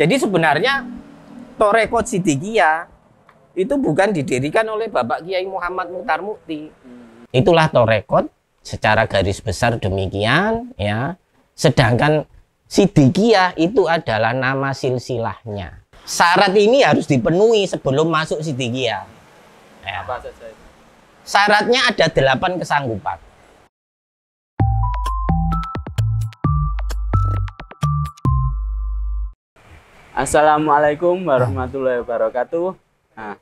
Jadi sebenarnya Torekot Sidikia itu bukan didirikan oleh Bapak Kiai Muhammad Mutar Mukti. Hmm. Itulah Torekot secara garis besar demikian ya. Sedangkan Sidikia itu adalah nama silsilahnya. Syarat ini harus dipenuhi sebelum masuk Sidikia. Ya. Syaratnya ada delapan kesanggupan. Assalamualaikum warahmatullahi wabarakatuh. Nah,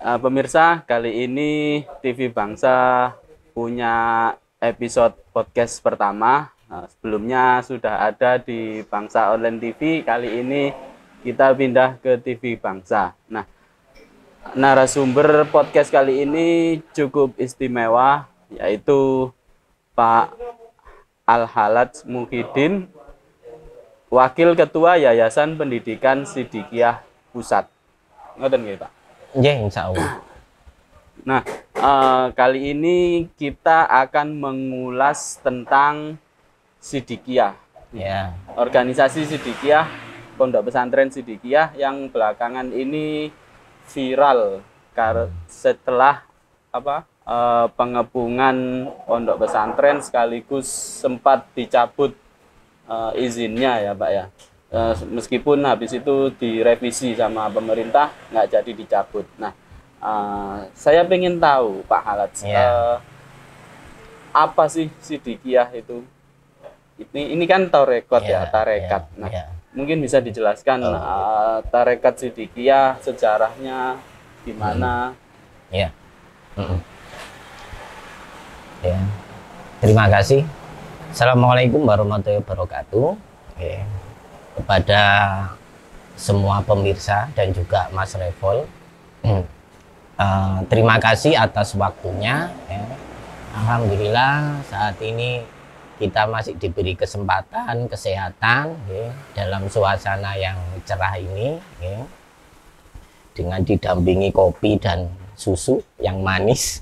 eh, pemirsa, kali ini TV Bangsa punya episode podcast pertama. Nah, sebelumnya sudah ada di Bangsa Online TV. Kali ini kita pindah ke TV Bangsa. Nah, narasumber podcast kali ini cukup istimewa yaitu Pak Al Halat Muhyiddin Wakil Ketua Yayasan Pendidikan Sidikiah Pusat. Ngoten nggih, Pak? Nggih, insyaallah. Nah, eh, kali ini kita akan mengulas tentang Sidikiah. Ya. Yeah. Organisasi Sidikiah Pondok Pesantren Sidikiah yang belakangan ini viral kar setelah apa? Eh, pengepungan pondok pesantren sekaligus sempat dicabut uh, izinnya ya Pak ya. Uh, meskipun habis itu direvisi sama pemerintah nggak jadi dicabut. Nah, uh, saya ingin tahu Pak Halat yeah. Iya. uh, apa sih sidikiah itu? Ini ini kan tarekat yeah, ya, tarekat. Yeah, nah, yeah. mungkin bisa dijelaskan oh, uh, tarekat sidikiah sejarahnya gimana? Mm. Ya. Yeah. Mm -mm. Yeah. Terima kasih Assalamualaikum warahmatullahi wabarakatuh. Oke. Kepada semua pemirsa dan juga Mas Revol, hmm. uh, terima kasih atas waktunya. Ya. Alhamdulillah saat ini kita masih diberi kesempatan kesehatan ya, dalam suasana yang cerah ini ya, dengan didampingi kopi dan susu yang manis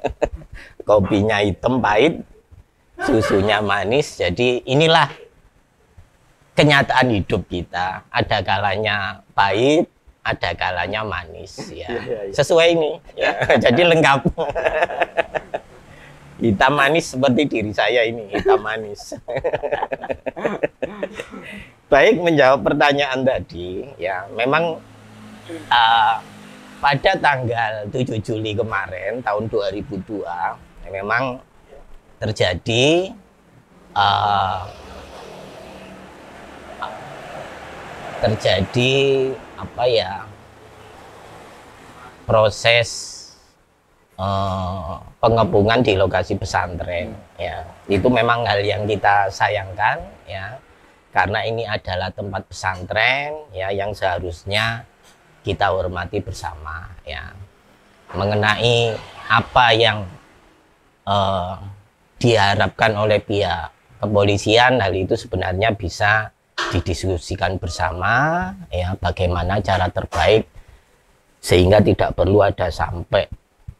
kopinya hitam pahit susunya manis. Jadi inilah kenyataan hidup kita. Ada kalanya pahit, ada kalanya manis ya. Iya, iya, iya. Sesuai ini. Ya. Jadi lengkap. Hitam manis seperti diri saya ini, hitam manis. Baik menjawab pertanyaan tadi, ya memang uh, pada tanggal 7 Juli kemarin tahun 2002 ya memang terjadi uh, terjadi apa ya proses uh, eh, pengepungan di lokasi pesantren ya itu memang hal yang kita sayangkan ya karena ini adalah tempat pesantren ya yang seharusnya kita hormati bersama ya mengenai apa yang uh, diharapkan oleh pihak kepolisian hal itu sebenarnya bisa didiskusikan bersama ya bagaimana cara terbaik sehingga tidak perlu ada sampai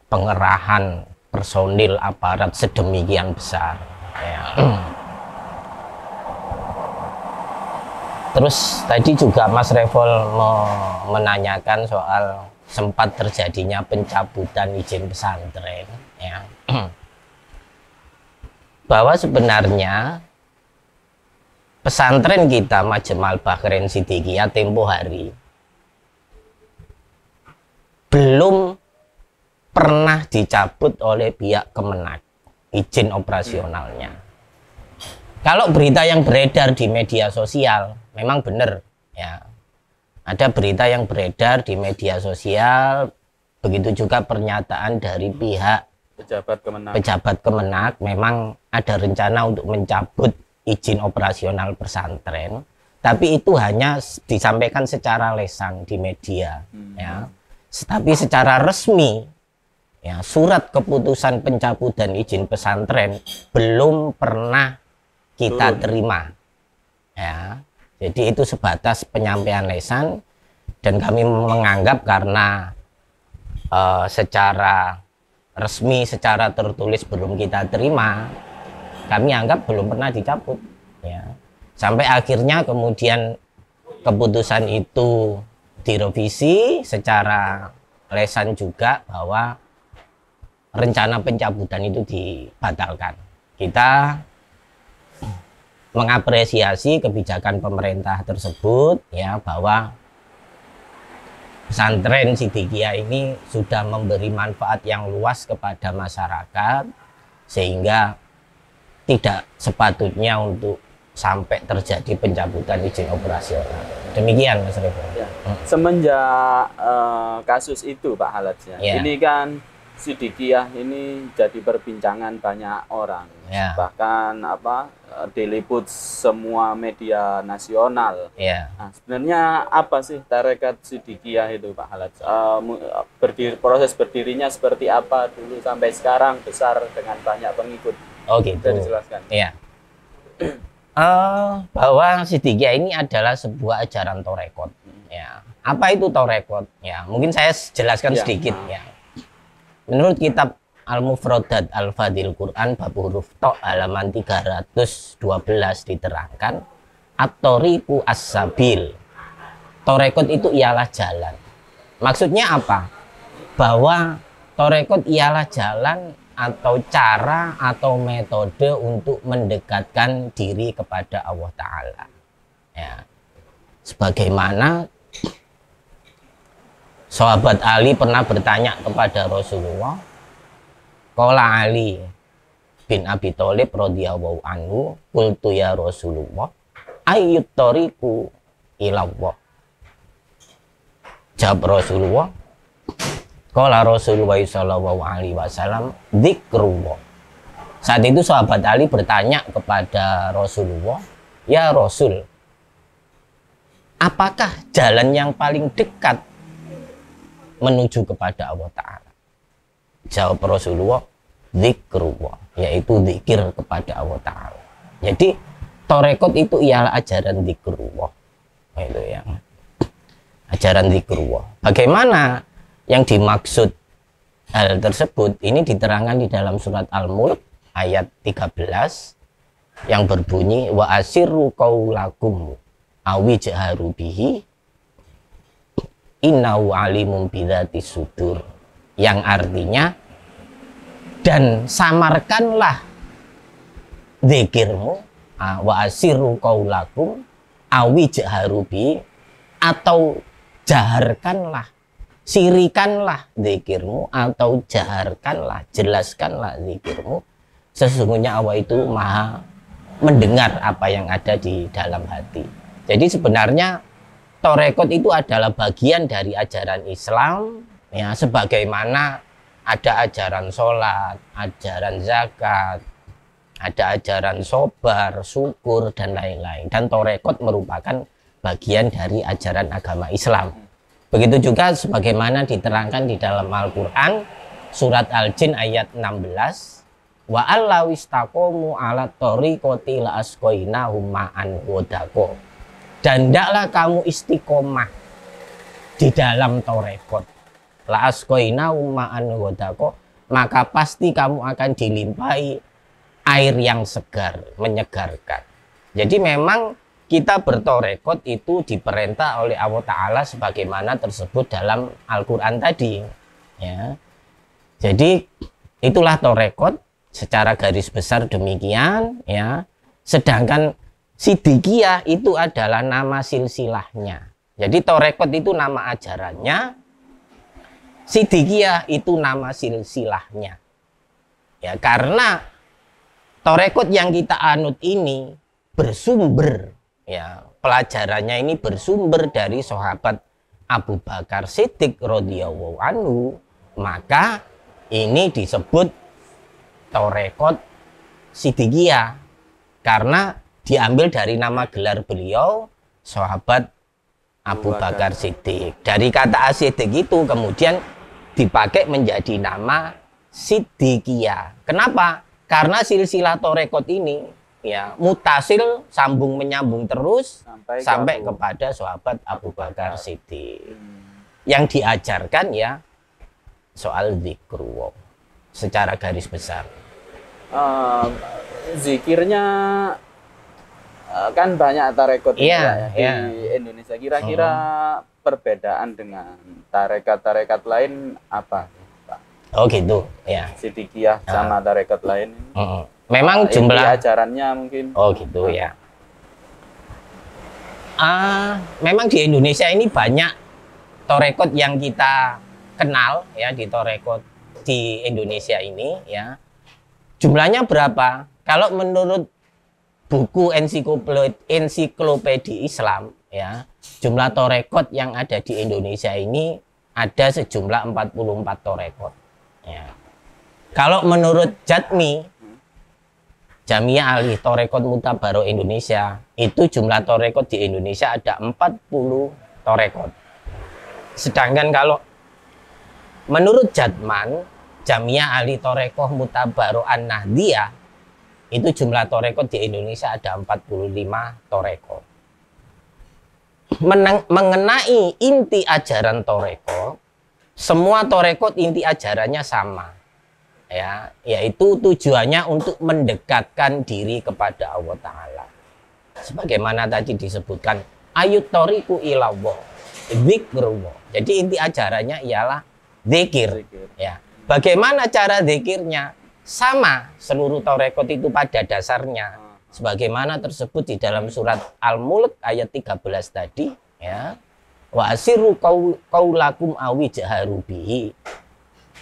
pengerahan personil aparat sedemikian besar ya. terus tadi juga Mas Revol menanyakan soal sempat terjadinya pencabutan izin pesantren ya bahwa sebenarnya pesantren kita Majemal Bahrain Sidikiyah tempo hari belum pernah dicabut oleh pihak Kemenak izin operasionalnya. Kalau berita yang beredar di media sosial memang benar ya. Ada berita yang beredar di media sosial begitu juga pernyataan dari pihak pejabat Kemenak. Pejabat Kemenak memang ada rencana untuk mencabut izin operasional pesantren, tapi itu hanya disampaikan secara lesang di media, hmm. ya. tetapi secara resmi, ya surat keputusan pencabutan izin pesantren belum pernah kita Turun. terima, ya. Jadi itu sebatas penyampaian lesan dan kami menganggap karena uh, secara resmi secara tertulis belum kita terima, kami anggap belum pernah dicabut. Ya. Sampai akhirnya kemudian keputusan itu direvisi secara lesan juga bahwa rencana pencabutan itu dibatalkan. Kita mengapresiasi kebijakan pemerintah tersebut ya bahwa pesantren Sidikia ini sudah memberi manfaat yang luas kepada masyarakat sehingga tidak sepatutnya untuk sampai terjadi pencabutan izin operasional. Demikian Mas Revo. Ya. Hmm. Semenjak uh, kasus itu Pak Halatnya, ya. ini kan Sidikiyah ini jadi perbincangan banyak orang, yeah. bahkan apa eh, diliput semua media nasional. Yeah. Nah, sebenarnya apa sih tarekat Sidikiyah itu, Pak Halat? Uh, eh, eh, berdiri, proses berdirinya seperti apa dulu sampai sekarang besar dengan banyak pengikut? Oh gitu. Bisa dijelaskan? Iya. uh, bahwa Sidikiyah ini adalah sebuah ajaran torekot. Hmm. Ya. Apa itu torekot? Ya, mungkin saya jelaskan yeah. sedikit. Nah. Ya Menurut kitab Al-Mufradat Al-Fadil Quran bab huruf to halaman 312 diterangkan at-tariqu as-sabil. Torekot itu ialah jalan. Maksudnya apa? Bahwa torekot ialah jalan atau cara atau metode untuk mendekatkan diri kepada Allah Ta'ala. Ya. Sebagaimana Sahabat Ali pernah bertanya kepada Rasulullah, Kola Ali bin Abi Thalib radhiyallahu anhu, kultu ya Rasulullah, ayyut tariku ilallah. Jawab Rasulullah, Kola Rasulullah Shallallahu Alaihi Wasallam dikrullah. Saat itu sahabat Ali bertanya kepada Rasulullah, ya Rasul, apakah jalan yang paling dekat menuju kepada Allah Ta'ala jawab Rasulullah zikrullah yaitu zikir kepada Allah Ta'ala jadi torekot itu ialah ajaran zikrullah nah, itu yang ajaran zikrullah bagaimana yang dimaksud hal tersebut ini diterangkan di dalam surat Al-Mulk ayat 13 yang berbunyi wa asiru qaulakum awi jaharu innahu alimum bidhati sudur yang artinya dan samarkanlah zikirmu wa asiru qaulakum awi jaharubi atau jaharkanlah sirikanlah zikirmu atau jaharkanlah jelaskanlah zikirmu sesungguhnya Allah itu maha mendengar apa yang ada di dalam hati jadi sebenarnya Torekot itu adalah bagian dari ajaran Islam, ya sebagaimana ada ajaran sholat, ajaran zakat, ada ajaran sobar, syukur, dan lain-lain. Dan torekot merupakan bagian dari ajaran agama Islam. Begitu juga sebagaimana diterangkan di dalam Al-Quran, surat Al-Jin ayat 16, wa ala tori kotila askoinahum dan ndaklah kamu istiqomah di dalam torekot. La umaan maka pasti kamu akan dilimpahi air yang segar, menyegarkan. Jadi memang kita bertorekot itu diperintah oleh Allah Ta'ala sebagaimana tersebut dalam Al-Quran tadi. Ya. Jadi itulah torekot secara garis besar demikian. ya. Sedangkan Sidikiyah itu adalah nama silsilahnya. Jadi Torekot itu nama ajarannya, Sidikiyah itu nama silsilahnya. Ya, karena Torekot yang kita anut ini bersumber, ya pelajarannya ini bersumber dari sahabat Abu Bakar Siddiq radhiyallahu anhu, maka ini disebut Torekot Sidikiyah karena diambil dari nama gelar beliau sahabat Abu Bakar Siddiq. Dari kata Siddiq itu kemudian dipakai menjadi nama Siddiqiyah. Kenapa? Karena silsilah torekot ini ya mutasil sambung menyambung terus sampai, sampai ke kepada sahabat Abu Bakar Siddiq. Yang diajarkan ya soal zikruwo secara garis besar. Uh, zikirnya Eh, kan banyak tarekat yeah, ya, yeah. Indonesia. Kira-kira hmm. perbedaan dengan tarekat-tarekat lain apa? Oh gitu, ya. Yeah. Sidikiyah sama ah. tarekat lain. Uh Memang nah, jumlah ajarannya mungkin. Oh gitu ya. ya. Uh, memang di Indonesia ini banyak torekot yang kita kenal ya di torekot di Indonesia ini ya. Jumlahnya berapa? Kalau menurut buku ensiklopedi Islam ya jumlah torekot yang ada di Indonesia ini ada sejumlah 44 torekot ya. kalau menurut Jatmi Jamiah Ali Torekot Mutabaro Indonesia itu jumlah torekot di Indonesia ada 40 torekot sedangkan kalau menurut Jatman Jamiah Ali Torekoh Mutabaro An-Nahdiyah itu jumlah toreko di Indonesia ada 45 toreko. Menang, mengenai inti ajaran toreko, semua toreko inti ajarannya sama. Ya, yaitu tujuannya untuk mendekatkan diri kepada Allah Ta'ala. Sebagaimana tadi disebutkan, ayut toriku ilawo, zikrullah. Jadi inti ajarannya ialah zikir. Ya. Bagaimana cara zikirnya? sama seluruh Taurekot itu pada dasarnya hmm. sebagaimana tersebut di dalam surat Al-Mulk ayat 13 tadi ya wa asiru qaulakum awi jaharubi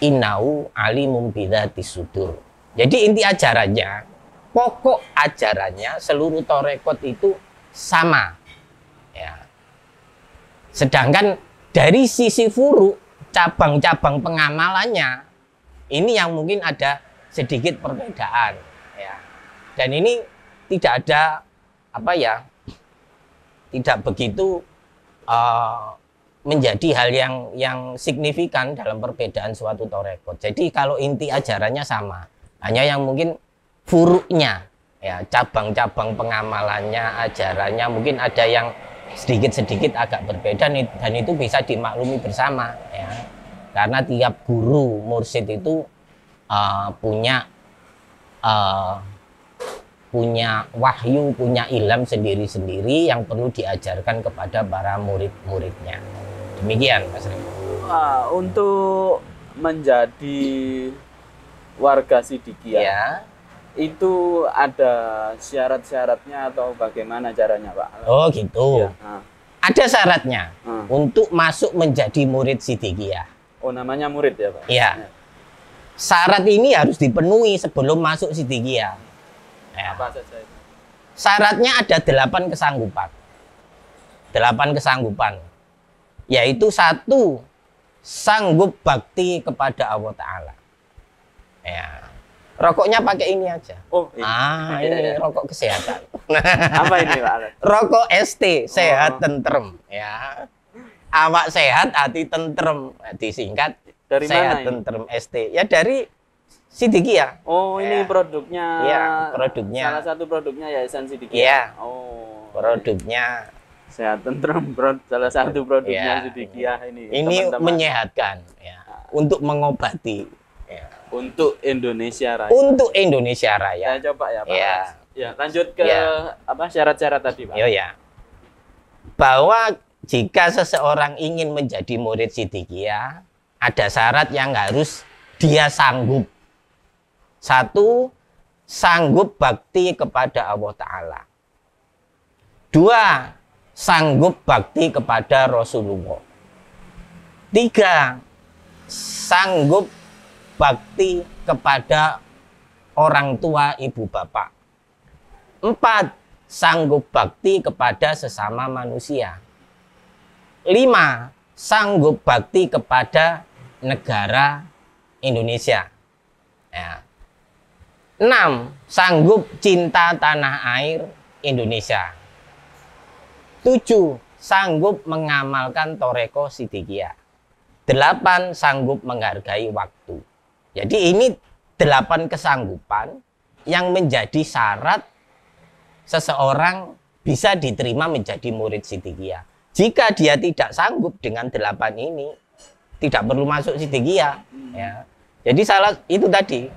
inau ali bidzati sudur jadi inti ajarannya pokok ajarannya seluruh Torekot itu sama ya sedangkan dari sisi furu cabang-cabang pengamalannya ini yang mungkin ada sedikit perbedaan ya. Dan ini tidak ada apa ya tidak begitu uh, menjadi hal yang yang signifikan dalam perbedaan suatu torekot. Jadi kalau inti ajarannya sama, hanya yang mungkin furuknya ya cabang-cabang pengamalannya ajarannya mungkin ada yang sedikit-sedikit agak berbeda dan itu bisa dimaklumi bersama ya karena tiap guru mursid itu uh, punya uh, punya wahyu, punya ilham sendiri-sendiri yang perlu diajarkan kepada para murid-muridnya. Demikian, Mas Riko. Ah, untuk menjadi warga Sidikia, ya. itu ada syarat-syaratnya atau bagaimana caranya, Pak? Oh, gitu. Ya. Ada syaratnya hmm. untuk masuk menjadi murid Sidikia. Oh, namanya murid ya, Pak? Iya. Ya syarat ini harus dipenuhi sebelum masuk sidikia. Ya. Apa saja itu? Syaratnya ada delapan kesanggupan. Delapan kesanggupan. Yaitu satu, sanggup bakti kepada Allah Ta'ala. Ya. Rokoknya pakai ini aja. Oh, iya. ah, iya, ini. Ah, iya. ini rokok kesehatan. Apa ini Pak Rokok ST, sehat oh. tentrem. Ya. Awak sehat, hati tentrem. Disingkat dari saya mana ini? ini? ST. Ya dari Sidikia. Ya? Oh, ya. ini iya. produknya. ya produknya. Salah satu produknya Yayasan Sidikia. Ya? Iya. Oh. Produknya Sehat Tentrem salah satu produknya iya. ya. Sidikia ini. Ini teman -teman. menyehatkan ya. Untuk mengobati ya. Untuk Indonesia Raya. Untuk Indonesia Raya. Saya coba ya, Pak. Ya. Ya, lanjut ke ya. apa syarat-syarat tadi, Pak. Iya, ya. Bahwa jika seseorang ingin menjadi murid Sidikia, ya, ada syarat yang harus dia sanggup. Satu, sanggup bakti kepada Allah Ta'ala. Dua, sanggup bakti kepada Rasulullah. Tiga, sanggup bakti kepada orang tua ibu bapak. Empat, sanggup bakti kepada sesama manusia. Lima, sanggup bakti kepada negara Indonesia. Ya. 6. Sanggup cinta tanah air Indonesia. Tujuh Sanggup mengamalkan Toreko Sidikia. Delapan Sanggup menghargai waktu. Jadi ini delapan kesanggupan yang menjadi syarat seseorang bisa diterima menjadi murid Sidikia. Jika dia tidak sanggup dengan delapan ini, tidak perlu masuk sidikia ya jadi salah itu tadi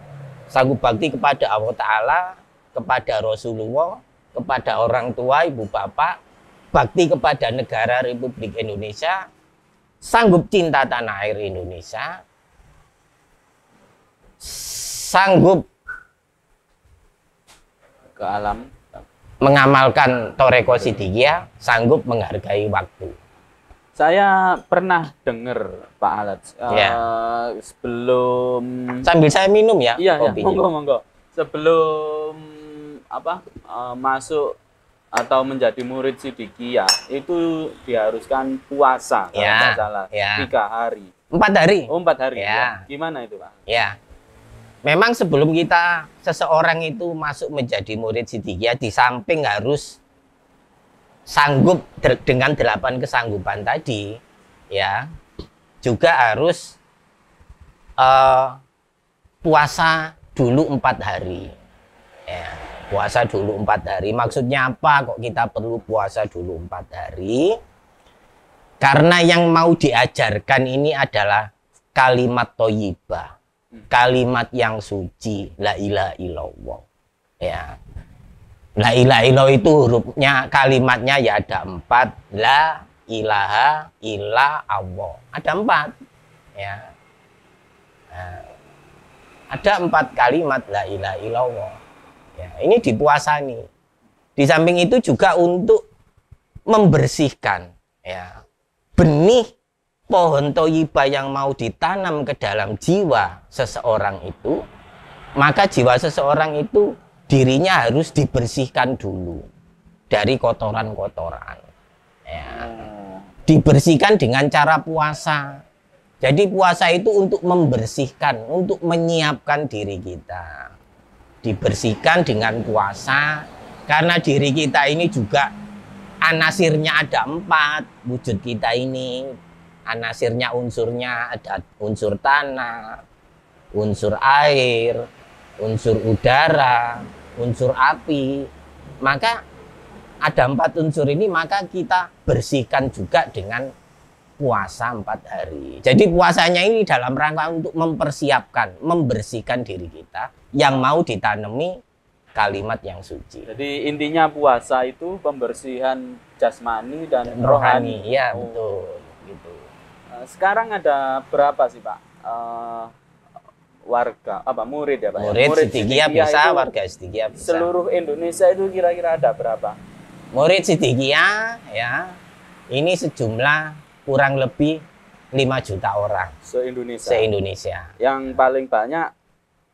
sanggup bakti kepada Allah Taala kepada Rasulullah kepada orang tua ibu bapak bakti kepada negara Republik Indonesia sanggup cinta tanah air Indonesia sanggup ke alam mengamalkan toreko sidikia sanggup menghargai waktu saya pernah dengar Pak Alat uh, ya. sebelum sambil saya minum ya. Iya, iya. kopi. monggo monggo. Sebelum apa uh, masuk atau menjadi murid Sidikia ya, itu diharuskan puasa kalau ya, tidak salah yeah. tiga hari empat hari oh empat hari Yeah. ya iya. gimana itu pak ya memang sebelum kita seseorang itu masuk menjadi murid Sidikia ya, di samping harus sanggup dengan delapan kesanggupan tadi ya juga harus uh, puasa dulu empat hari ya, puasa dulu empat hari maksudnya apa kok kita perlu puasa dulu empat hari karena yang mau diajarkan ini adalah kalimat toyibah kalimat yang suci la ilaha illallah ya La ilaha illallah itu hurufnya, kalimatnya ya ada empat. La ilaha illa Allah. Ada empat. Ya. Nah, ada empat kalimat la ilaha illallah. Ya, ini dipuasani. Di samping itu juga untuk membersihkan ya benih pohon toyiba yang mau ditanam ke dalam jiwa seseorang itu maka jiwa seseorang itu dirinya harus dibersihkan dulu dari kotoran-kotoran. Ya. Hmm. Dibersihkan dengan cara puasa. Jadi puasa itu untuk membersihkan, untuk menyiapkan diri kita. Dibersihkan dengan puasa, karena diri kita ini juga anasirnya ada empat, wujud kita ini anasirnya unsurnya ada unsur tanah, unsur air, unsur udara, unsur api, maka ada empat unsur ini maka kita bersihkan juga dengan puasa empat hari. Jadi puasanya ini dalam rangka untuk mempersiapkan, membersihkan diri kita yang mau ditanami kalimat yang suci. Jadi intinya puasa itu pembersihan jasmani dan, dan rohani. rohani. Ya oh. betul. Gitu. Eh, sekarang ada berapa sih Pak? Uh, warga apa murid ya Pak? Murid, ya? murid Sitigia bisa, warga Sitigia bisa. Seluruh Indonesia itu kira-kira ada berapa? Murid Sitigia ya. Ini sejumlah kurang lebih 5 juta orang se-Indonesia. Se-Indonesia. Yang paling banyak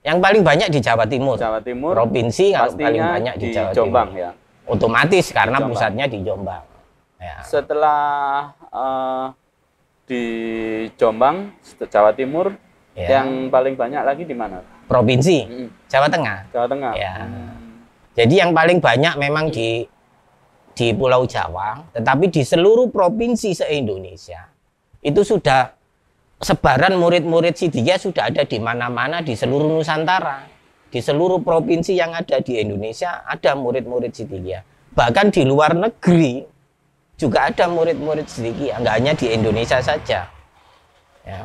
yang paling banyak di Jawa Timur. Jawa Timur. Provinsi yang paling banyak di, di Jawa Jombang Timur. ya. Otomatis karena Jombang. pusatnya di Jombang. Ya. Setelah uh, di Jombang, Jawa Timur, Ya. Yang paling banyak lagi di mana? Provinsi hmm. Jawa Tengah. Jawa Tengah. Ya. Hmm. Jadi yang paling banyak memang di di Pulau Jawa, tetapi di seluruh provinsi se-Indonesia itu sudah sebaran murid-murid Sidia sudah ada di mana-mana di seluruh Nusantara. Di seluruh provinsi yang ada di Indonesia ada murid-murid Sidia. Bahkan di luar negeri juga ada murid-murid Sidikia, nggak hanya di Indonesia saja. Ya.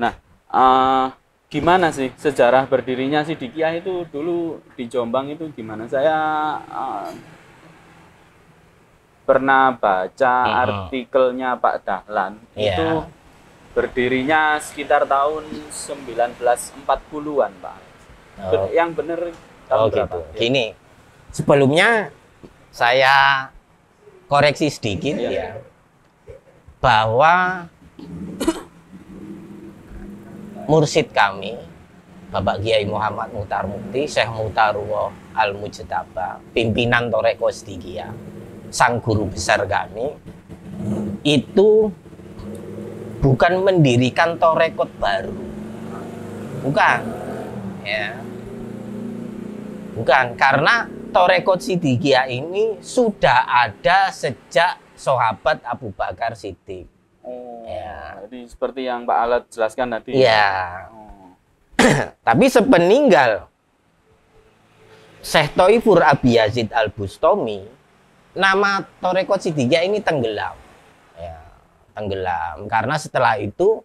Nah, uh, gimana sih sejarah berdirinya si itu dulu di Jombang itu gimana? Saya uh, pernah baca uh -huh. artikelnya Pak Dahlan yeah. itu berdirinya sekitar tahun 1940-an, Pak. Oh. Yang benar tahun oh, berapa? Gitu. Ya. Sebelumnya saya koreksi sedikit yeah. ya bahwa mursid kami Bapak Kiai Muhammad Mutar Mukti, Syekh Mutarwo Al Mujtaba, pimpinan Toreko Sedikia, sang guru besar kami, itu bukan mendirikan torekot baru, bukan, ya, bukan karena torekot Sidikia ini sudah ada sejak sahabat Abu Bakar Siddiq. Oh, ya. Jadi seperti yang Pak Alat jelaskan tadi. Iya. Tapi sepeninggal Syekh Toifur Abi Yazid Al Bustami, nama Toreko Sidikia ini tenggelam. Ya, tenggelam karena setelah itu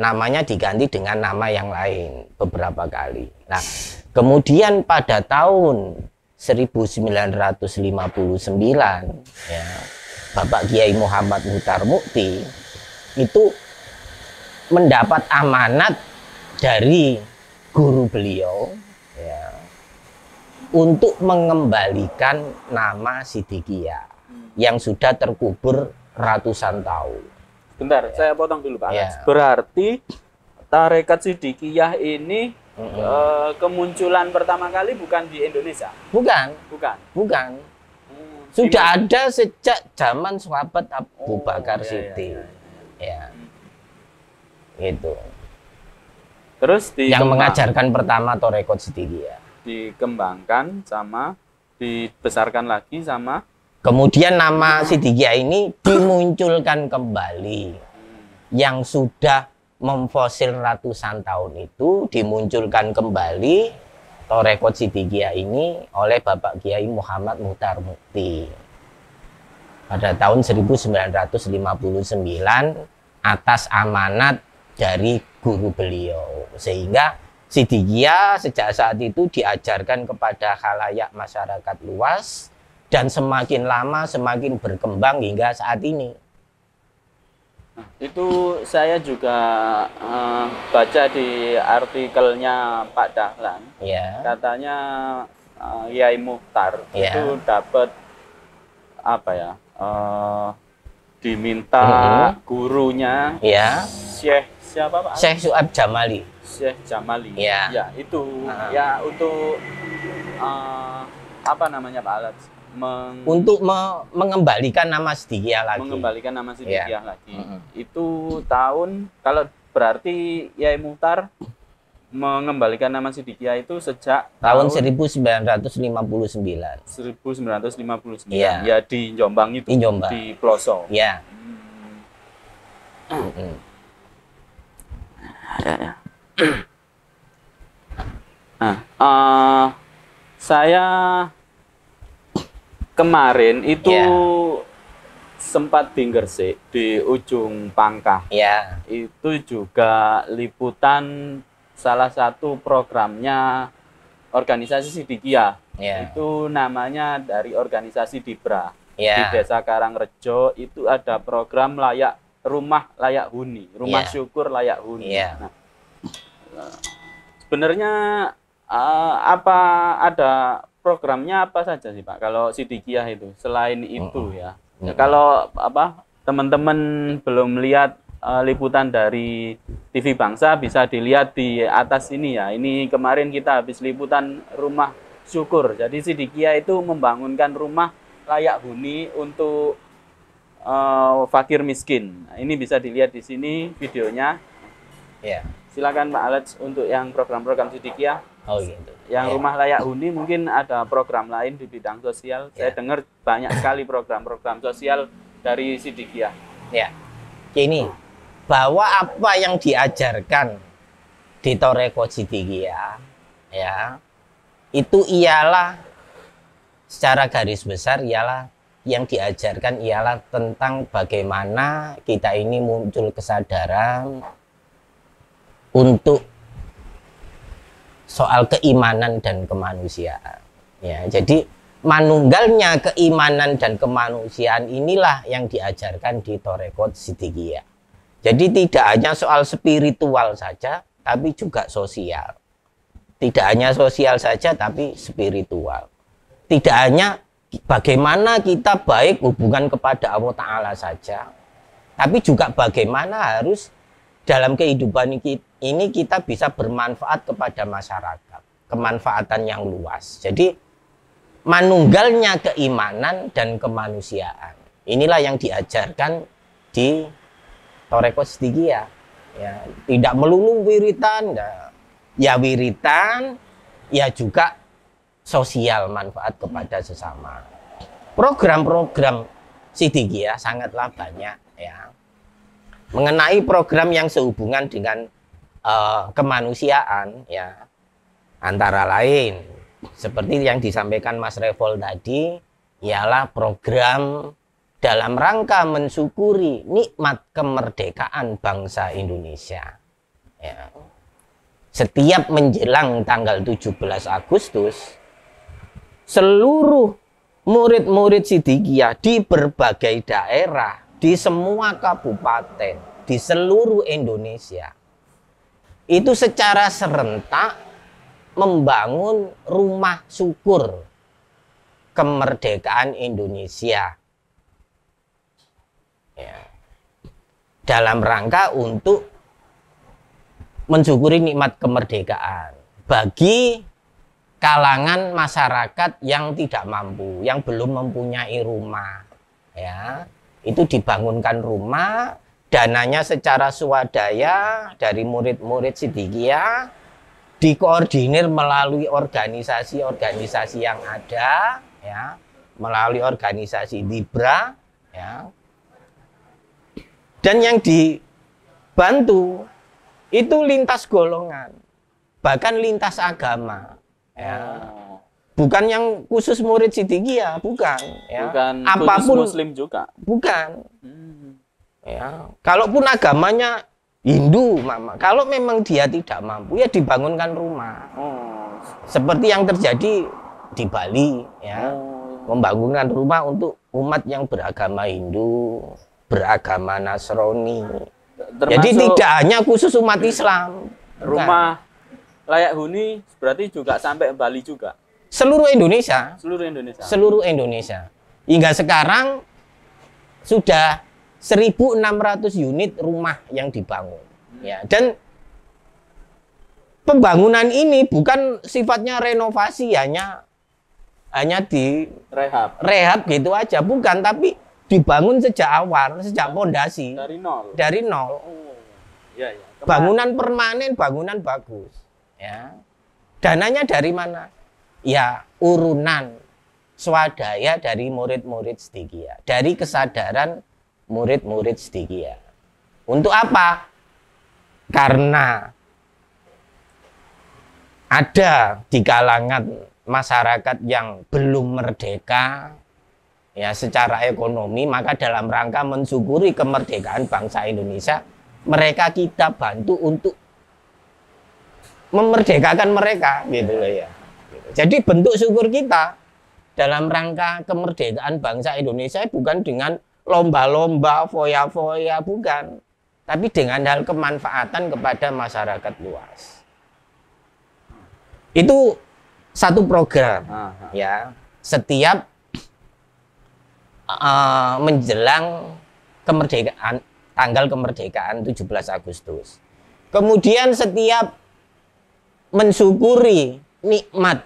namanya diganti dengan nama yang lain beberapa kali. Nah, kemudian pada tahun 1959 ya Bapak Kiai Muhammad Mutar Mukti itu mendapat amanat dari guru beliau ya, untuk mengembalikan nama Sidikia ya, yang sudah terkubur ratusan tahun. Bentar, ya. saya potong dulu Pak. Ya. Berarti tarekat Sidikiyah ini mm -hmm. uh, kemunculan pertama kali bukan di Indonesia? Bukan. Bukan. Bukan sudah ada sejak zaman sahabat Abu oh, Bakar iya, iya Siti. Iya, iya. Ya. Gitu. Terus di yang mengajarkan pertama atau Torekot ya Dikembangkan sama dibesarkan lagi sama Kemudian nama Sidikia ini dimunculkan kembali yang sudah memfosil ratusan tahun itu dimunculkan kembali atau rekod Siti ini oleh Bapak Kiai Muhammad Mutar Mukti pada tahun 1959 atas amanat dari guru beliau sehingga Siti sejak saat itu diajarkan kepada khalayak masyarakat luas dan semakin lama semakin berkembang hingga saat ini. Itu saya juga uh, baca di artikelnya Pak Dahlan. Yeah. Katanya uh, eh, Yai Muhtar yeah. itu dapat apa ya? Uh, diminta mm -hmm. gurunya ya Syekh siapa Pak? Syekh Suab Jamali. Syekh Jamali. Ya, ya itu uh ah. -huh. ya untuk uh, apa namanya Pak Alat? Meng... untuk me mengembalikan nama Sidikia lagi. Mengembalikan nama iya. Sidikia ya. lagi. Mm -hmm. Itu tahun kalau berarti Yai Mutar mengembalikan nama Sidikia itu sejak tahun, tahun 1959. 1959. Ya. ya di Jombang itu di, Jombang. di Ploso. Ya. Hmm. Mm -hmm. nah, uh, saya kemarin itu yeah. sempat di sih di ujung Pangkah. Yeah. Itu juga liputan salah satu programnya organisasi Sidikia. Yeah. Itu namanya dari organisasi Dibra. Yeah. Di Desa Karangrejo itu ada program layak rumah layak huni, rumah yeah. syukur layak huni. Yeah. Nah, sebenarnya uh, apa ada programnya apa saja sih Pak? Kalau Sidikiah itu selain itu ya. kalau apa teman-teman belum lihat uh, liputan dari TV Bangsa bisa dilihat di atas ini ya. Ini kemarin kita habis liputan rumah syukur. Jadi Sidikiah itu membangunkan rumah layak huni untuk uh, fakir miskin. Nah, ini bisa dilihat di sini videonya. Ya. Yeah silakan Pak Alex untuk yang program-program Sidikia. Oh gitu. Yang ya. rumah layak huni mungkin ada program lain di bidang sosial. Ya. Saya iya. dengar banyak sekali program-program sosial dari Sidikia. Ya. Ini bahwa apa yang diajarkan di Toreko Sidikia ya itu ialah secara garis besar ialah yang diajarkan ialah tentang bagaimana kita ini muncul kesadaran untuk soal keimanan dan kemanusiaan. Ya, jadi manunggalnya keimanan dan kemanusiaan inilah yang diajarkan di Torekot Siddiqiyah. Jadi tidak hanya soal spiritual saja, tapi juga sosial. Tidak hanya sosial saja, tapi spiritual. Tidak hanya bagaimana kita baik hubungan kepada Allah Ta'ala saja, tapi juga bagaimana harus dalam kehidupan kita ini kita bisa bermanfaat kepada masyarakat, kemanfaatan yang luas. Jadi manunggalnya keimanan dan kemanusiaan. Inilah yang diajarkan di Toreko Stigia. Ya, tidak melulu wiritan, ya, wiritan, ya juga sosial manfaat kepada sesama. Program-program ya sangatlah banyak ya. Mengenai program yang sehubungan dengan uh, kemanusiaan ya antara lain seperti yang disampaikan Mas Revol tadi ialah program dalam rangka mensyukuri nikmat kemerdekaan bangsa Indonesia. Ya. Setiap menjelang tanggal 17 Agustus, seluruh murid-murid Sidikiyah di berbagai daerah, di semua kabupaten, di seluruh Indonesia, itu secara serentak membangun rumah syukur kemerdekaan Indonesia ya. dalam rangka untuk mensyukuri nikmat kemerdekaan bagi kalangan masyarakat yang tidak mampu, yang belum mempunyai rumah. Ya, itu dibangunkan rumah dananya secara swadaya dari murid-murid Sidikia dikoordinir melalui organisasi-organisasi yang ada ya melalui organisasi Libra ya dan yang dibantu itu lintas golongan bahkan lintas agama ya bukan yang khusus murid Sidikia bukan ya bukan apapun muslim juga bukan hmm Ya, kalaupun agamanya Hindu, mama. Kalau memang dia tidak mampu, ya dibangunkan rumah. Hmm. Seperti yang terjadi di Bali, ya, hmm. membangunkan rumah untuk umat yang beragama Hindu, beragama Nasrani. Termasuk Jadi tidak hanya khusus umat Islam. Rumah bukan. layak huni berarti juga sampai Bali juga. Seluruh Indonesia. Seluruh Indonesia. Seluruh Indonesia. Hingga sekarang sudah 1.600 unit rumah yang dibangun. Ya, dan pembangunan ini bukan sifatnya renovasi hanya hanya di rehab. Rehab gitu aja, bukan tapi dibangun sejak awal, sejak pondasi. Dari nol. Dari nol. Oh. Ya, ya. Bangunan permanen, bangunan bagus. Ya. Dananya dari mana? Ya, urunan swadaya dari murid-murid sedikia, dari kesadaran murid-murid Stigia. Ya. Untuk apa? Karena ada di kalangan masyarakat yang belum merdeka ya secara ekonomi maka dalam rangka mensyukuri kemerdekaan bangsa Indonesia mereka kita bantu untuk memerdekakan mereka gitu loh ya. Jadi bentuk syukur kita dalam rangka kemerdekaan bangsa Indonesia bukan dengan lomba-lomba, foya-foya, bukan. Tapi dengan hal kemanfaatan kepada masyarakat luas. Itu satu program Aha. ya. Setiap uh, menjelang kemerdekaan tanggal kemerdekaan 17 Agustus. Kemudian setiap mensyukuri nikmat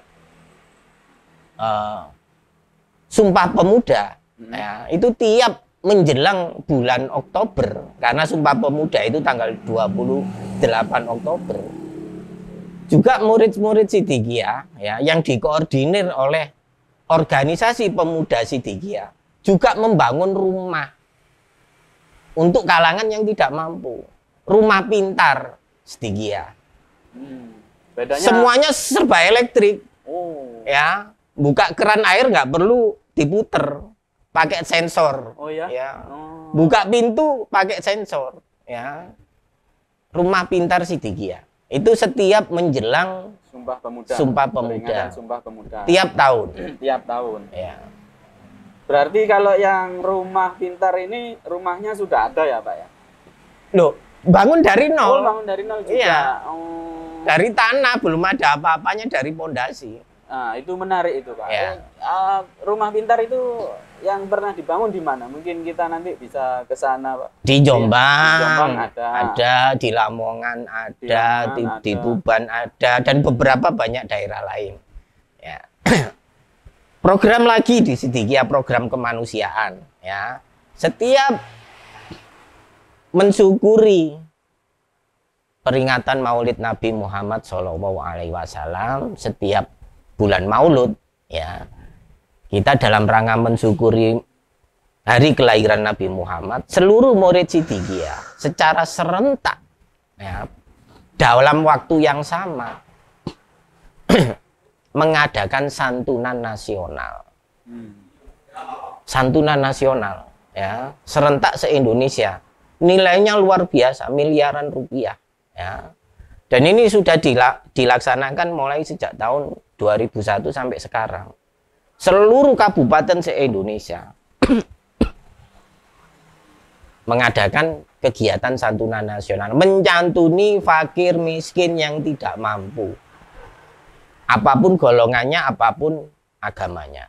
uh, sumpah pemuda, hmm. Ya. itu tiap menjelang bulan Oktober karena Sumpah Pemuda itu tanggal 28 Oktober. Juga murid-murid Sidikia ya yang dikoordinir oleh organisasi pemuda Sidikia juga membangun rumah untuk kalangan yang tidak mampu. Rumah pintar Sidikia. Hmm, bedanya... Semuanya serba elektrik. Oh. Ya, buka keran air nggak perlu diputer pakai sensor. Oh ya. ya. Oh. Buka pintu pakai sensor, ya. Rumah Pintar Sitigia. Ya. Itu setiap menjelang Sumpah Pemuda. Sumpah Pemuda. Sumpah Pemuda. Tiap tahun. Tiap tahun. Ya. Berarti kalau yang rumah pintar ini rumahnya sudah ada ya, Pak ya? Loh, bangun dari nol. Oh, bangun dari nol juga. Iya. Oh. Dari tanah belum ada apa-apanya dari pondasi. Nah, itu menarik itu, Pak. Ya. Uh, rumah pintar itu yang pernah dibangun di mana? Mungkin kita nanti bisa ke sana, Pak. Di Jombang. Di Jombang ada. Ada di Lamongan ada, di, di, ada. di Tuban ada dan beberapa banyak daerah lain. Ya. program lagi di Sidikia ya, program kemanusiaan, ya. Setiap mensyukuri peringatan Maulid Nabi Muhammad SAW setiap bulan Maulud, ya kita dalam rangka mensyukuri hari kelahiran Nabi Muhammad seluruh murid Sidikia secara serentak ya, dalam waktu yang sama mengadakan santunan nasional santunan nasional ya serentak se Indonesia nilainya luar biasa miliaran rupiah ya dan ini sudah dilaksanakan mulai sejak tahun 2001 sampai sekarang seluruh kabupaten se-Indonesia mengadakan kegiatan santunan nasional mencantuni fakir miskin yang tidak mampu apapun golongannya apapun agamanya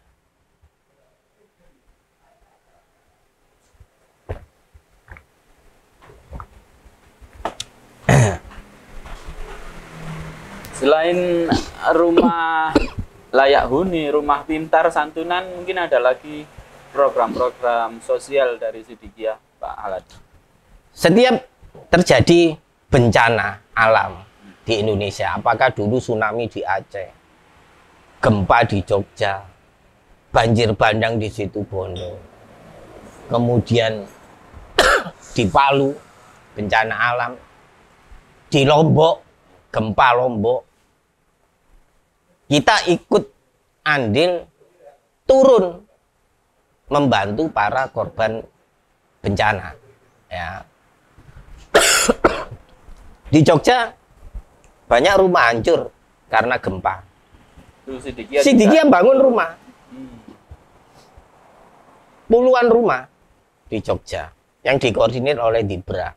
selain rumah layak huni, rumah pintar, santunan, mungkin ada lagi program-program sosial dari Sidikia, Pak Alat Setiap terjadi bencana alam di Indonesia, apakah dulu tsunami di Aceh, gempa di Jogja, banjir bandang di situ Bondo, kemudian di Palu bencana alam, di Lombok gempa Lombok, kita ikut andil turun membantu para korban bencana ya di Jogja banyak rumah hancur karena gempa Sidiki yang bangun rumah hmm. puluhan rumah di Jogja yang dikoordinir oleh Dibra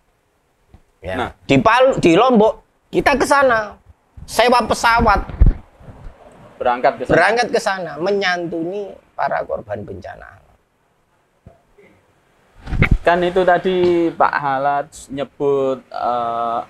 ya. nah. di Palu di Lombok kita ke sana sewa pesawat berangkat ke sana. berangkat ke sana menyantuni para korban bencana kan itu tadi Pak Halat nyebut uh,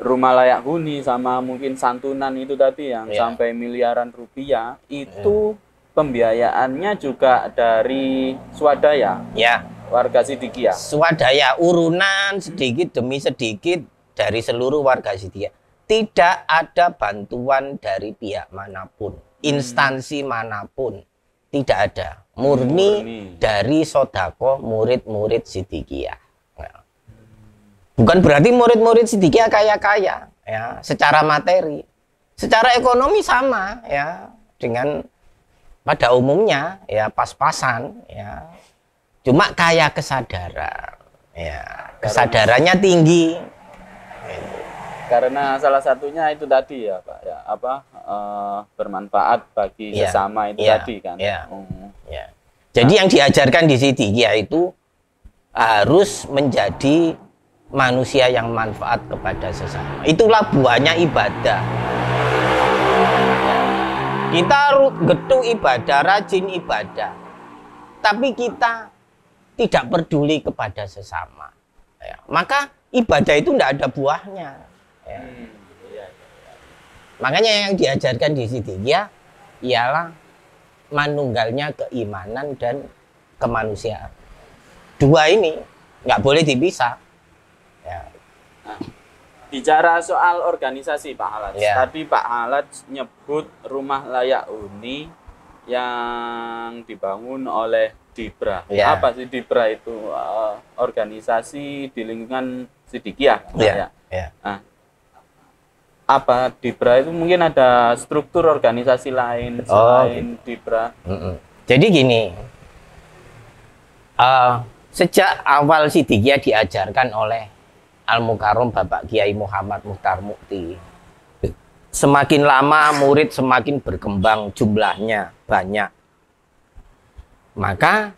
rumah layak huni sama mungkin santunan itu tadi yang yeah. sampai miliaran rupiah itu yeah. Hmm. pembiayaannya juga dari swadaya yeah. warga Sidikia swadaya urunan sedikit demi sedikit dari seluruh warga Sidikia tidak ada bantuan dari pihak manapun, hmm. instansi manapun, tidak ada. Murni, Murni. dari sodako murid-murid Sidikiyah. Ya. Bukan berarti murid-murid Sidikiyah kaya-kaya, ya, secara materi. Secara ekonomi sama, ya, dengan pada umumnya, ya, pas-pasan, ya. Cuma kaya kesadaran, ya, kesadarannya tinggi, karena salah satunya itu tadi ya pak ya apa uh, bermanfaat bagi yeah. sesama itu yeah. tadi kan yeah. Mm. Yeah. jadi nah. yang diajarkan di sini itu harus menjadi manusia yang manfaat kepada sesama itulah buahnya ibadah kita getu ibadah rajin ibadah tapi kita tidak peduli kepada sesama ya, maka ibadah itu tidak ada buahnya Ya. Hmm, iya, iya, iya. Makanya yang diajarkan di Sidikiyah ialah manunggalnya keimanan dan kemanusiaan. Dua ini nggak boleh dipisah. Ya. Nah, bicara soal organisasi Pak Halat, ya. tadi Pak Halat nyebut rumah layak uni yang dibangun oleh Dibra. Ya. Apa sih Dibra itu? Uh, organisasi di lingkungan Sidikiah. Ya. Ya. ya. Nah, apa Dibra itu mungkin ada struktur organisasi lain oh, selain oh. Dibra. Jadi gini, uh, sejak awal Sidikia diajarkan oleh Al mukarrom Bapak Kiai Muhammad Muhtar Mukti. Semakin lama murid semakin berkembang jumlahnya banyak. Maka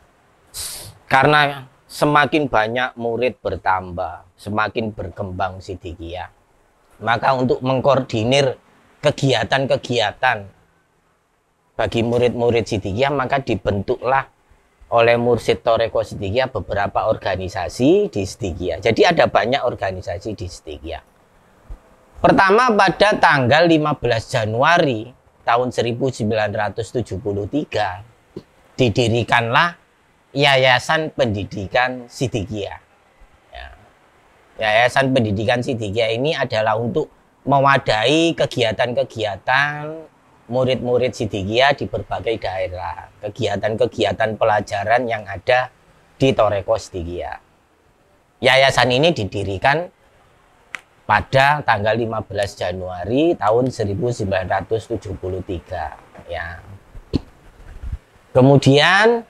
karena semakin banyak murid bertambah, semakin berkembang Sidikia ya. Maka untuk mengkoordinir kegiatan-kegiatan bagi murid-murid Sidikiyah maka dibentuklah oleh Mursid Toreko Sidikiyah beberapa organisasi di Sidikiyah. Jadi ada banyak organisasi di Sidikiyah. Pertama pada tanggal 15 Januari tahun 1973 didirikanlah Yayasan Pendidikan Sidikiyah. Yayasan Pendidikan Sidikia ini adalah untuk mewadai kegiatan-kegiatan murid-murid Sidikia di berbagai daerah, kegiatan-kegiatan pelajaran yang ada di Toreko Sidikia. Yayasan ini didirikan pada tanggal 15 Januari tahun 1973 ya. Kemudian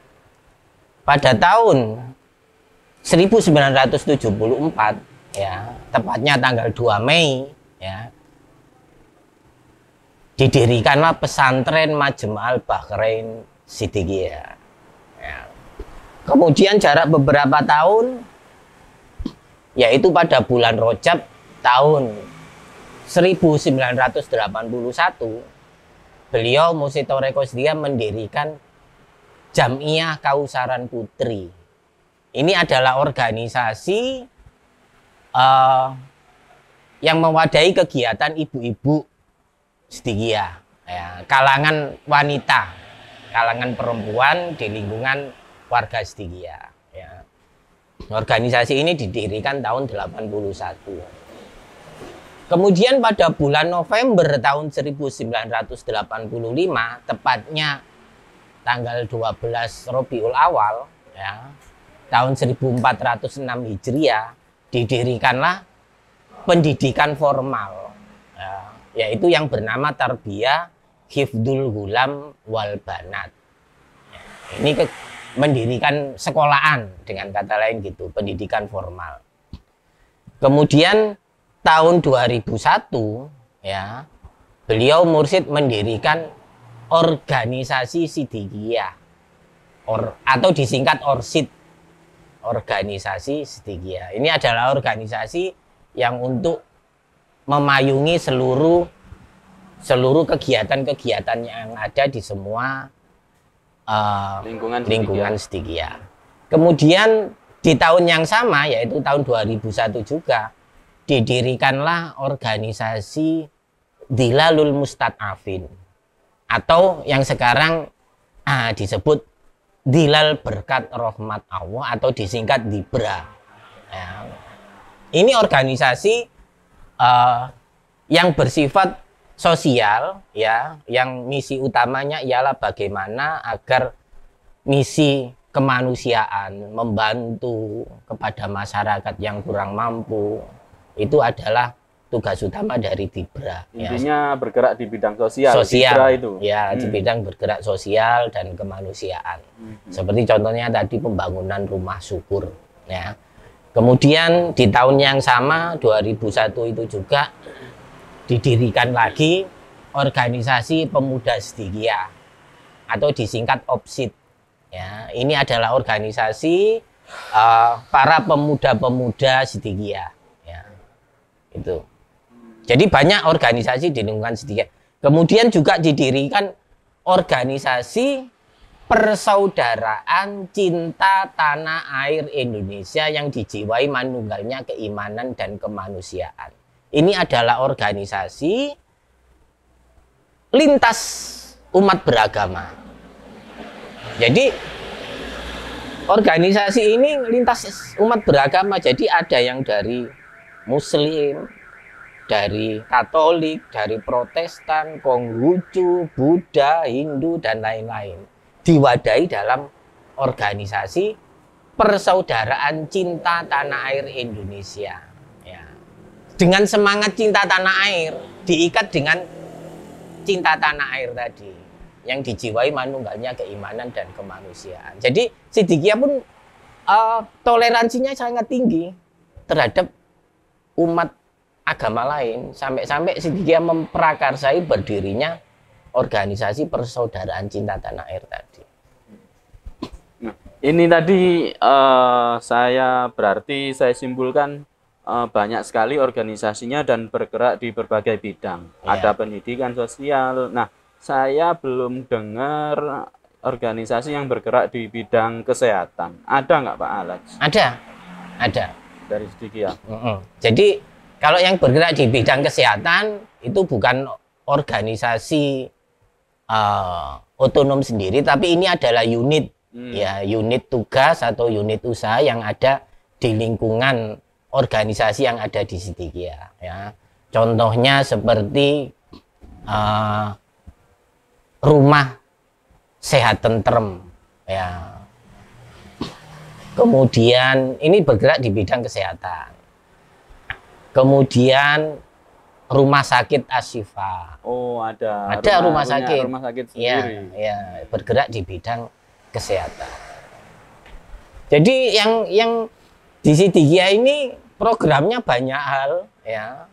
pada tahun 1974 ya tepatnya tanggal 2 Mei ya didirikanlah pesantren Majemal Bahrain Sidikiyah ya. kemudian jarak beberapa tahun yaitu pada bulan Rojab tahun 1981 beliau Musito dia mendirikan Jamiah Kausaran Putri ini adalah organisasi uh, yang mewadahi kegiatan ibu-ibu setia ya. ya, kalangan wanita, kalangan perempuan di lingkungan warga Stigia. Ya. ya. Organisasi ini didirikan tahun 81. Kemudian pada bulan November tahun 1985, tepatnya tanggal 12 Robiul Awal, ya, tahun 1406 Hijriah, didirikanlah pendidikan formal ya, yaitu yang bernama tarbiyah hifdul gulam wal banat ya, ini ke, mendirikan sekolahan dengan kata lain gitu pendidikan formal kemudian tahun 2001 ya beliau mursid mendirikan organisasi Sidikiyah or, atau disingkat Orsid organisasi Stigia. Ya. Ini adalah organisasi yang untuk memayungi seluruh seluruh kegiatan-kegiatan yang ada di semua uh, lingkungan lingkungan ya. Stigia. Ya. Kemudian di tahun yang sama yaitu tahun 2001 juga didirikanlah organisasi Dilalul Mustadafin atau yang sekarang uh, disebut Dilal berkat rahmat Allah atau disingkat Dibra. Ya. Ini organisasi uh, yang bersifat sosial ya, yang misi utamanya ialah bagaimana agar misi kemanusiaan membantu kepada masyarakat yang kurang mampu itu adalah tugas utama dari Tibra. Ya. Intinya ya. bergerak di bidang sosial. Sosial Dibra itu. Ya, hmm. di bidang bergerak sosial dan kemanusiaan. Hmm. Seperti contohnya tadi pembangunan rumah syukur. Ya. Kemudian di tahun yang sama 2001 itu juga didirikan lagi organisasi pemuda Sidikia atau disingkat OPSID. Ya, ini adalah organisasi uh, para pemuda-pemuda Sidikia. Ya, itu. Jadi banyak organisasi di lingkungan sedikit. Kemudian juga didirikan organisasi persaudaraan cinta tanah air Indonesia yang dijiwai manunggalnya keimanan dan kemanusiaan. Ini adalah organisasi lintas umat beragama. Jadi organisasi ini lintas umat beragama. Jadi ada yang dari muslim, dari Katolik, dari Protestan, Konghucu, Buddha, Hindu, dan lain-lain. diwadai dalam organisasi Persaudaraan Cinta Tanah Air Indonesia. Ya. Dengan semangat cinta tanah air, diikat dengan cinta tanah air tadi. Yang dijiwai manunggalnya keimanan dan kemanusiaan. Jadi Sidikia pun uh, toleransinya sangat tinggi terhadap umat agama lain sampai-sampai sedikit memprakarsai berdirinya organisasi persaudaraan cinta tanah air tadi. Nah, ini tadi uh, saya berarti saya simpulkan uh, banyak sekali organisasinya dan bergerak di berbagai bidang. Ya. Ada pendidikan sosial. Nah, saya belum dengar organisasi yang bergerak di bidang kesehatan. Ada nggak Pak Alex? Ada, ada. Dari sedikit ya. Mm -hmm. Jadi kalau yang bergerak di bidang kesehatan itu bukan organisasi uh, otonom sendiri, tapi ini adalah unit hmm. ya unit tugas atau unit usaha yang ada di lingkungan organisasi yang ada di Sitikia. Ya. ya, contohnya seperti uh, rumah sehat tentrem ya. Kemudian ini bergerak di bidang kesehatan Kemudian rumah sakit Asifa. Oh, ada. Ada rumah, rumah sakit. Rumah sakit iya, sendiri. Ya, ya, bergerak di bidang kesehatan. Jadi yang yang di Sidikia ini programnya banyak hal ya.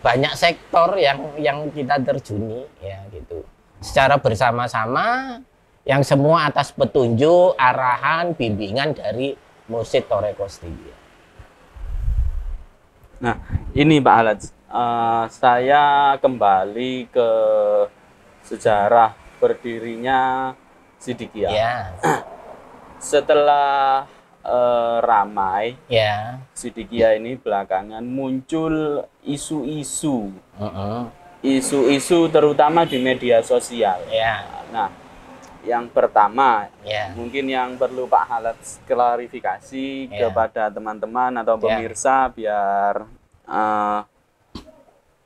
Banyak sektor yang yang kita terjuni ya gitu. Secara bersama-sama yang semua atas petunjuk, arahan, bimbingan dari Mursid Toreko Sidikia. Nah, ini Pak Alat, uh, eh, saya kembali ke sejarah berdirinya Sidikia. Ya. Setelah uh, ramai, ya. Sidikia ini belakangan muncul isu-isu, isu-isu uh -uh. terutama di media sosial. Ya. Nah, yang pertama yeah. mungkin yang perlu Pak Halat klarifikasi yeah. kepada teman-teman atau ya. pemirsa yeah. biar uh,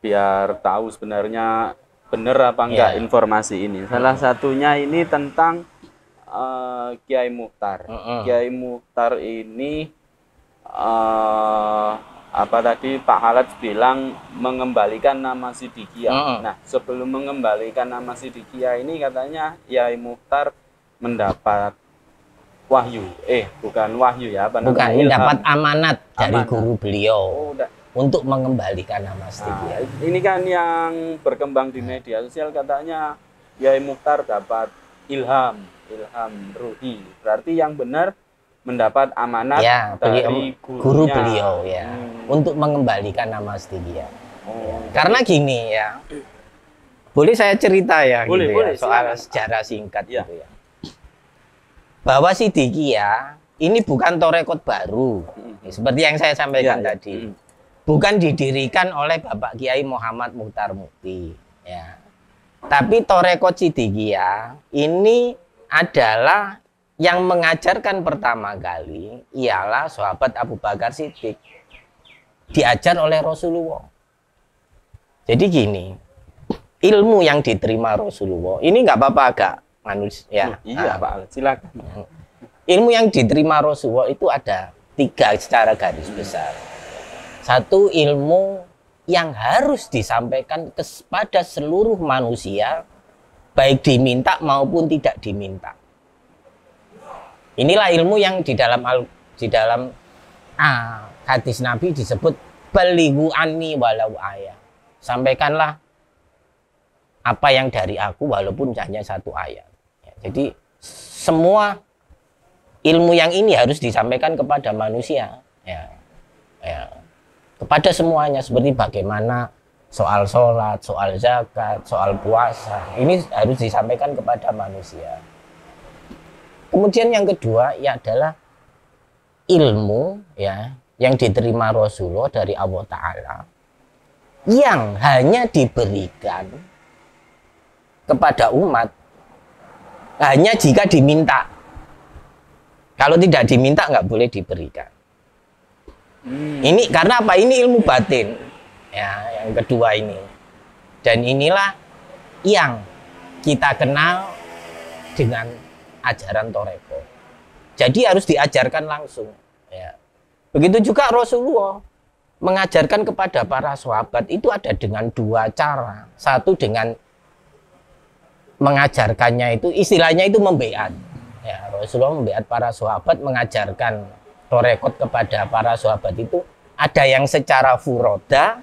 biar tahu sebenarnya benar apa ya. enggak informasi ini. Hmm. Salah satunya ini tentang uh, Kiai Muhtar. mm Kiai Muhtar ini uh, apa tadi Pak Halat bilang mengembalikan nama Sidikia. Ya? Uh Nah, sebelum mengembalikan nama Sidikia ya, ini katanya Yai Muhtar mendapat wahyu. Eh, bukan wahyu ya, benar. Bukan, ini dapat amanat, amanat dari guru beliau. Oh, Untuk mengembalikan nama Sidikia. Nah, ini kan yang berkembang di media sosial katanya Yai Muhtar dapat ilham, ilham ruhi. Berarti yang benar mendapat amanat ya, dari gurunya. guru beliau ya hmm. untuk mengembalikan nama Stigia. Ya. Oh. Karena gini ya, boleh saya cerita ya, boleh, gitu ya, boleh, ya soal silakan. sejarah singkat ya. gitu ya. Bahwa Sidikia ya, ini bukan torekot baru, hmm. seperti yang saya sampaikan ya, tadi, Hmm. bukan didirikan oleh Bapak Kiai Muhammad Muhtar Mukti ya. Tapi torekot Sidikia ini adalah yang mengajarkan pertama kali ialah sahabat Abu Bakar Siddiq. Diajar oleh Rasulullah. Jadi gini, ilmu yang diterima Rasulullah, ini nggak apa-apa agak manus ya. Oh, iya, ah, Pak. Silakan. Ilmu yang diterima Rasulullah itu ada tiga secara garis besar. Satu ilmu yang harus disampaikan kepada seluruh manusia, baik diminta maupun tidak diminta. Inilah ilmu yang di dalam di dalam ah, hadis Nabi disebut beligu ani walau ayat. Sampaikanlah apa yang dari aku walaupun hanya satu ayat. Ya, jadi semua ilmu yang ini harus disampaikan kepada manusia. Ya, ya. Kepada semuanya seperti bagaimana soal sholat, soal zakat, soal puasa. Ini harus disampaikan kepada manusia. Kemudian yang kedua ya adalah ilmu ya yang diterima Rasulullah dari Allah Ta'ala yang hanya diberikan kepada umat hanya jika diminta kalau tidak diminta nggak boleh diberikan hmm. ini karena apa ini ilmu batin ya yang kedua ini dan inilah yang kita kenal dengan ajaran Toreko. Jadi harus diajarkan langsung. Ya. Begitu juga Rasulullah mengajarkan kepada para sahabat itu ada dengan dua cara. Satu dengan mengajarkannya itu istilahnya itu membeat. Ya, Rasulullah membeat para sahabat mengajarkan torekot kepada para sahabat itu ada yang secara furoda,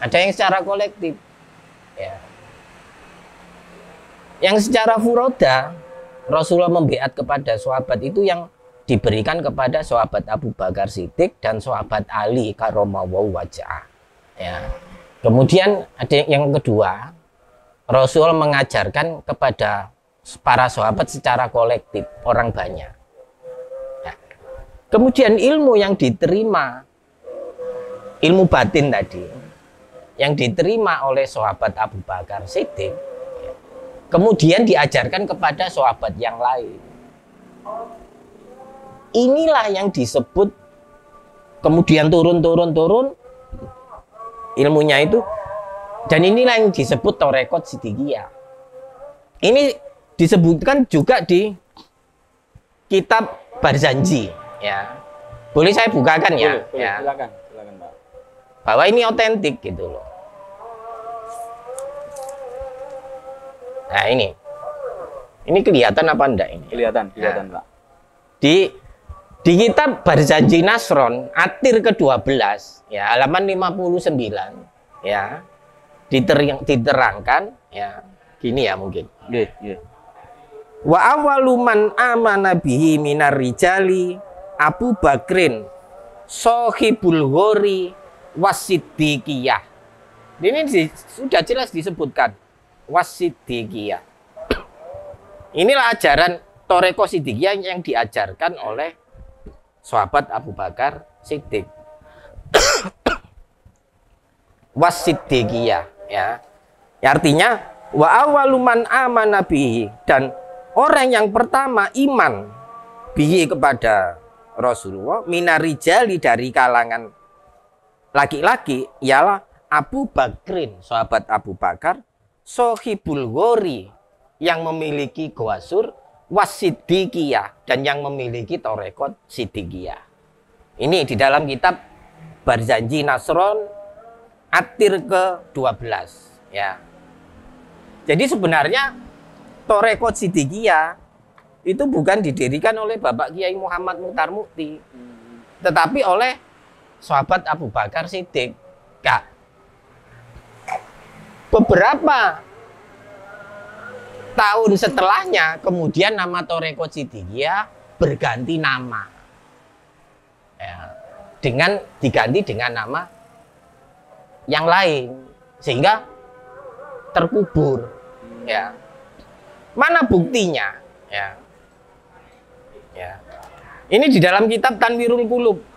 ada yang secara kolektif. Ya. Yang secara furoda Rasulullah membiat kepada sahabat itu yang diberikan kepada sahabat Abu Bakar Siddiq dan sahabat Ali karomawu wajah. Ya. Kemudian ada yang kedua, Rasul mengajarkan kepada para sahabat secara kolektif, orang banyak. Ya. kemudian ilmu yang diterima, ilmu batin tadi, yang diterima oleh sahabat Abu Bakar Siddiq kemudian diajarkan kepada sahabat yang lain. Inilah yang disebut kemudian turun-turun-turun ilmunya itu dan inilah yang disebut torekot sidikia. Ini disebutkan juga di kitab Barzanji ya. Boleh saya bukakan ya? boleh, ya? Boleh, ya. Silakan, silakan, Pak. Bahwa ini otentik gitu loh. Nah ini, ini kelihatan apa enggak ini? Kelihatan, nah. kelihatan nah, pak. Di di kitab Barzanji Nasron, Atir ke-12, ya, halaman 59, ya, diterang, diterangkan, ya, gini ya mungkin. Yeah, yeah. Wa awalu man amana bihi minar rijali Abu Bakrin sohibul ghori wasiddiqiyah. Ini di, sudah jelas disebutkan wasidikiyah. Inilah ajaran Toreko Sidikiyah yang diajarkan oleh sahabat Abu Bakar Siddiq. wasidikiyah ya. ya. Artinya wa awaluman aman nabi dan orang yang pertama iman bihi kepada Rasulullah minarijali dari kalangan laki-laki ialah Abu Bakrin, sahabat Abu Bakar sohibul gori yang memiliki goasur wasidikiyah dan yang memiliki torekot sidikiyah. Ini di dalam kitab Barzanji Nasron Atir ke-12 ya. Jadi sebenarnya torekot sidikiyah itu bukan didirikan oleh Bapak Kiai Muhammad Mutarmuti, Mukti, tetapi oleh sahabat Abu Bakar Siddiq. Kak, beberapa tahun setelahnya kemudian nama Toreko Citigia berganti nama ya, dengan diganti dengan nama yang lain sehingga terkubur ya mana buktinya ya ya ini di dalam kitab Tanwirul Kulub